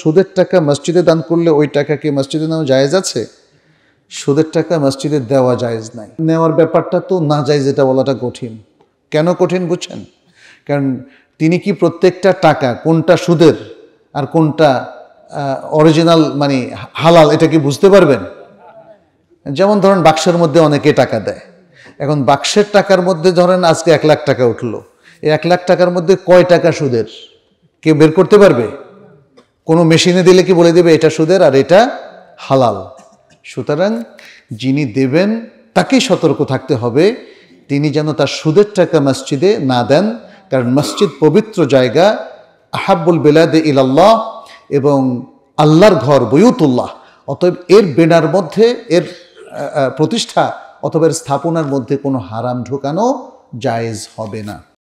সুদের টাকা মসজিদে দান করলে ওই টাকা কি মসজিদে নেওয়া জায়েজ আছে সুদের টাকা মসজিদে দেওয়া জায়েজ নাই নেওয়ার ব্যাপারটা তো না যায় যেটা বলাটা কঠিন কেন কঠিন বুঝছেন কারণ তিনি কি প্রত্যেকটা টাকা কোনটা সুদের আর কোনটা অরিজিনাল মানে হালাল এটা কি বুঝতে পারবেন যেমন ধরেন বাক্সের মধ্যে অনেকে টাকা দেয় এখন বাক্সের টাকার মধ্যে ধরেন আজকে এক লাখ টাকা উঠলো এই এক লাখ টাকার মধ্যে কয় টাকা সুদের কে বের করতে পারবে কোনো মেশিনে দিলে কি বলে দেবে এটা সুদের আর এটা হালাল সুতরাং যিনি দেবেন তাকেই সতর্ক থাকতে হবে তিনি যেন তার সুদের টাকা মসজিদে না দেন কারণ মসজিদ পবিত্র জায়গা আহাবুল বেলাদে ইলাল্লাহ এবং আল্লাহর ঘর বইউতুল্লাহ অতএব এর বেনার মধ্যে এর প্রতিষ্ঠা অথবা এর স্থাপনার মধ্যে কোনো হারাম ঢোকানো জায়েজ হবে না